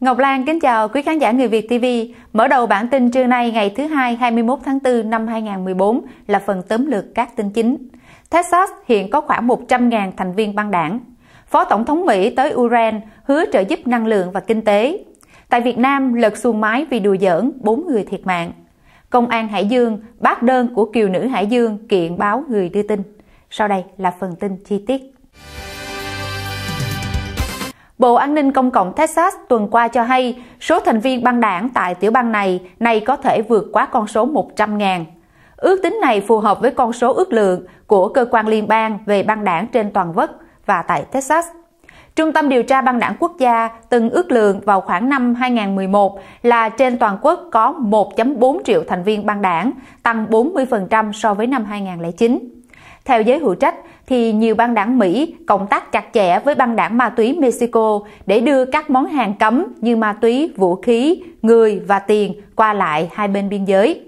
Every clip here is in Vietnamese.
Ngọc Lan kính chào quý khán giả Người Việt TV. Mở đầu bản tin trưa nay ngày thứ hai 21 tháng 4 năm 2014 là phần tóm lược các tin chính. Texas hiện có khoảng 100.000 thành viên băng đảng. Phó Tổng thống Mỹ tới Iran hứa trợ giúp năng lượng và kinh tế. Tại Việt Nam, lật xuồng máy vì đùa giỡn, 4 người thiệt mạng. Công an Hải Dương bác đơn của kiều nữ Hải Dương kiện báo người đưa tin. Sau đây là phần tin chi tiết. Bộ An ninh Công cộng Texas tuần qua cho hay số thành viên băng đảng tại tiểu bang này nay có thể vượt quá con số 100.000. Ước tính này phù hợp với con số ước lượng của cơ quan liên bang về băng đảng trên toàn quốc và tại Texas. Trung tâm điều tra băng đảng quốc gia từng ước lượng vào khoảng năm 2011 là trên toàn quốc có 1.4 triệu thành viên băng đảng, tăng 40% so với năm 2009. Theo giới hữu trách, thì nhiều băng đảng Mỹ cộng tác chặt chẽ với băng đảng ma túy Mexico để đưa các món hàng cấm như ma túy, vũ khí, người và tiền qua lại hai bên biên giới.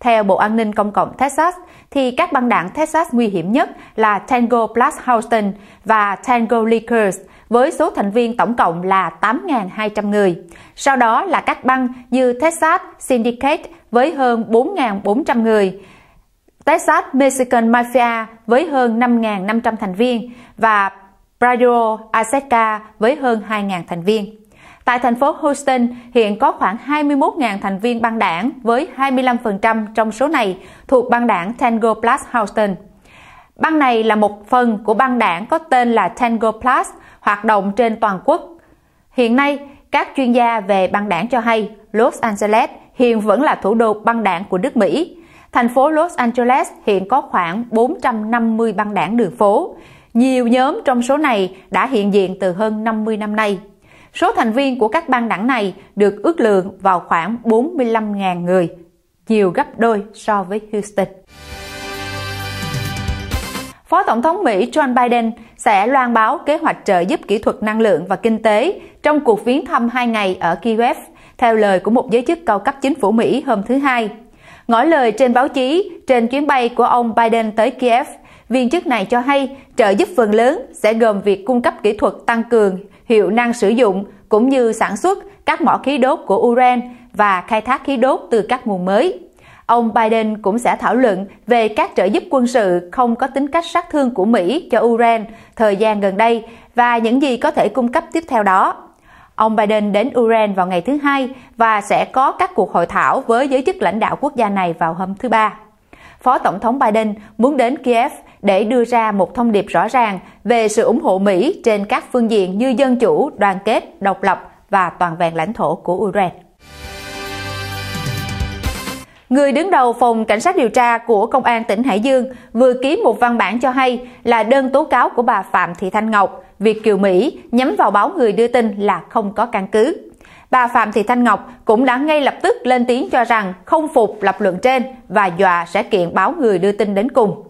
Theo Bộ An ninh Công cộng Texas, thì các băng đảng Texas nguy hiểm nhất là Tango Plus Houston và Tango Liquors với số thành viên tổng cộng là 8.200 người. Sau đó là các băng như Texas Syndicate với hơn 4.400 người, Texas Mexican Mafia với hơn 5.500 thành viên và Radio Azteca với hơn 2.000 thành viên. Tại thành phố Houston, hiện có khoảng 21.000 thành viên băng đảng với 25% trong số này thuộc băng đảng Tango Plus Houston. Băng này là một phần của băng đảng có tên là Tango Plus, hoạt động trên toàn quốc. Hiện nay, các chuyên gia về băng đảng cho hay Los Angeles hiện vẫn là thủ đô băng đảng của nước Mỹ, Thành phố Los Angeles hiện có khoảng 450 băng đảng đường phố. Nhiều nhóm trong số này đã hiện diện từ hơn 50 năm nay. Số thành viên của các băng đảng này được ước lượng vào khoảng 45.000 người, nhiều gấp đôi so với Houston. Phó Tổng thống Mỹ John Biden sẽ loan báo kế hoạch trợ giúp kỹ thuật năng lượng và kinh tế trong cuộc viếng thăm hai ngày ở Kiev, theo lời của một giới chức cao cấp chính phủ Mỹ hôm thứ Hai. Ngỏ lời trên báo chí trên chuyến bay của ông Biden tới Kiev, viên chức này cho hay trợ giúp phần lớn sẽ gồm việc cung cấp kỹ thuật tăng cường, hiệu năng sử dụng cũng như sản xuất các mỏ khí đốt của Uran và khai thác khí đốt từ các nguồn mới. Ông Biden cũng sẽ thảo luận về các trợ giúp quân sự không có tính cách sát thương của Mỹ cho Uran thời gian gần đây và những gì có thể cung cấp tiếp theo đó. Ông Biden đến Iran vào ngày thứ Hai và sẽ có các cuộc hội thảo với giới chức lãnh đạo quốc gia này vào hôm thứ Ba. Phó Tổng thống Biden muốn đến Kiev để đưa ra một thông điệp rõ ràng về sự ủng hộ Mỹ trên các phương diện như dân chủ, đoàn kết, độc lập và toàn vẹn lãnh thổ của Ukraine. Người đứng đầu phòng cảnh sát điều tra của Công an tỉnh Hải Dương vừa ký một văn bản cho hay là đơn tố cáo của bà Phạm Thị Thanh Ngọc, Việt Kiều Mỹ nhắm vào báo người đưa tin là không có căn cứ. Bà Phạm Thị Thanh Ngọc cũng đã ngay lập tức lên tiếng cho rằng không phục lập luận trên và dọa sẽ kiện báo người đưa tin đến cùng.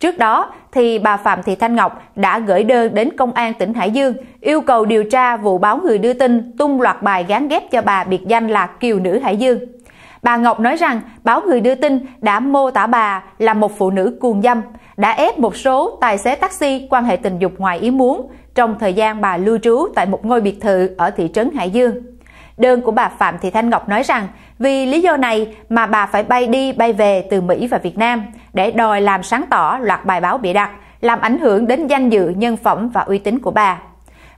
Trước đó thì bà Phạm Thị Thanh Ngọc đã gửi đơn đến Công an tỉnh Hải Dương yêu cầu điều tra vụ báo người đưa tin tung loạt bài gán ghép cho bà biệt danh là Kiều Nữ Hải Dương. Bà Ngọc nói rằng báo người đưa tin đã mô tả bà là một phụ nữ cuồng dâm, đã ép một số tài xế taxi quan hệ tình dục ngoài ý muốn trong thời gian bà lưu trú tại một ngôi biệt thự ở thị trấn Hải Dương. Đơn của bà Phạm Thị Thanh Ngọc nói rằng vì lý do này mà bà phải bay đi bay về từ Mỹ và Việt Nam để đòi làm sáng tỏ loạt bài báo bị đặt, làm ảnh hưởng đến danh dự, nhân phẩm và uy tín của bà.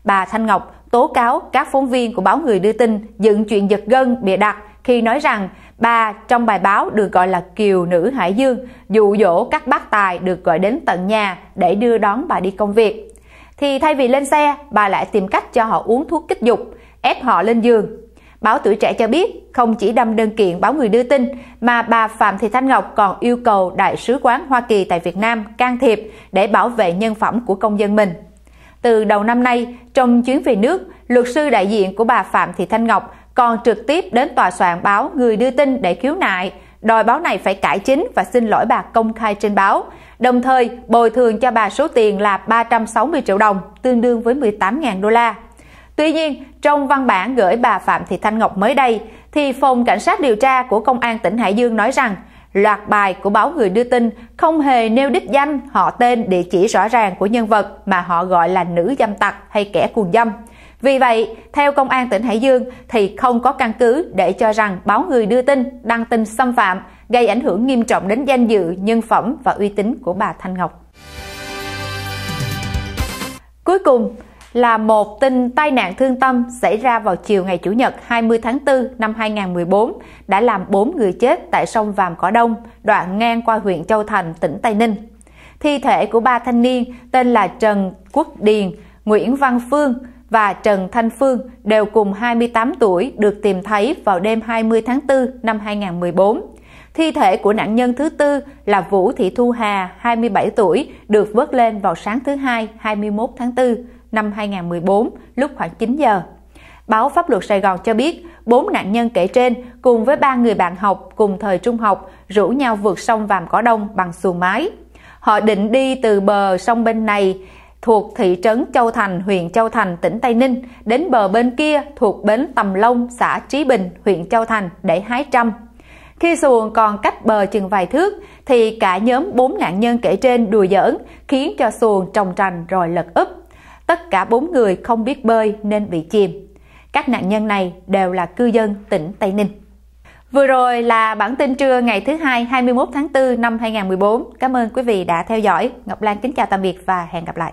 Bà Thanh Ngọc tố cáo các phóng viên của báo Người đưa tin dựng chuyện giật gân bị đặt khi nói rằng Bà trong bài báo được gọi là kiều nữ Hải Dương, dụ dỗ các bác tài được gọi đến tận nhà để đưa đón bà đi công việc. Thì thay vì lên xe, bà lại tìm cách cho họ uống thuốc kích dục, ép họ lên giường. Báo Tuổi Trẻ cho biết, không chỉ đâm đơn kiện báo người đưa tin, mà bà Phạm Thị Thanh Ngọc còn yêu cầu Đại sứ quán Hoa Kỳ tại Việt Nam can thiệp để bảo vệ nhân phẩm của công dân mình. Từ đầu năm nay, trong chuyến về nước, luật sư đại diện của bà Phạm Thị Thanh Ngọc còn trực tiếp đến tòa soạn báo Người đưa tin để khiếu nại, đòi báo này phải cải chính và xin lỗi bà công khai trên báo, đồng thời bồi thường cho bà số tiền là 360 triệu đồng, tương đương với 18.000 đô la. Tuy nhiên, trong văn bản gửi bà Phạm Thị Thanh Ngọc mới đây, thì Phòng Cảnh sát điều tra của Công an tỉnh Hải Dương nói rằng loạt bài của báo Người đưa tin không hề nêu đích danh, họ tên, địa chỉ rõ ràng của nhân vật mà họ gọi là nữ dâm tặc hay kẻ cuồng dâm. Vì vậy, theo Công an tỉnh Hải Dương thì không có căn cứ để cho rằng báo người đưa tin, đăng tin xâm phạm, gây ảnh hưởng nghiêm trọng đến danh dự, nhân phẩm và uy tín của bà Thanh Ngọc. Cuối cùng là một tin tai nạn thương tâm xảy ra vào chiều ngày Chủ nhật 20 tháng 4 năm 2014 đã làm 4 người chết tại sông Vàm Cỏ Đông, đoạn ngang qua huyện Châu Thành, tỉnh Tây Ninh. Thi thể của ba thanh niên tên là Trần Quốc Điền, Nguyễn Văn Phương và Trần Thanh Phương đều cùng 28 tuổi được tìm thấy vào đêm 20 tháng 4 năm 2014. Thi thể của nạn nhân thứ tư là Vũ Thị Thu Hà, 27 tuổi, được vớt lên vào sáng thứ hai, 21 tháng 4 năm 2014, lúc khoảng 9 giờ. Báo Pháp luật Sài Gòn cho biết, bốn nạn nhân kể trên cùng với ba người bạn học cùng thời trung học rủ nhau vượt sông Vàm Cỏ Đông bằng xuồng máy. Họ định đi từ bờ sông bên này thuộc thị trấn Châu Thành, huyện Châu Thành, tỉnh Tây Ninh, đến bờ bên kia thuộc bến Tầm Long, xã Trí Bình, huyện Châu Thành để hái trăm. Khi xuồng còn cách bờ chừng vài thước thì cả nhóm bốn nạn nhân kể trên đùa giỡn khiến cho xuồng trồng trành rồi lật úp. Tất cả bốn người không biết bơi nên bị chìm. Các nạn nhân này đều là cư dân tỉnh Tây Ninh. Vừa rồi là bản tin trưa ngày thứ hai 21 tháng 4 năm 2014. Cảm ơn quý vị đã theo dõi. Ngọc Lan kính chào tạm biệt và hẹn gặp lại.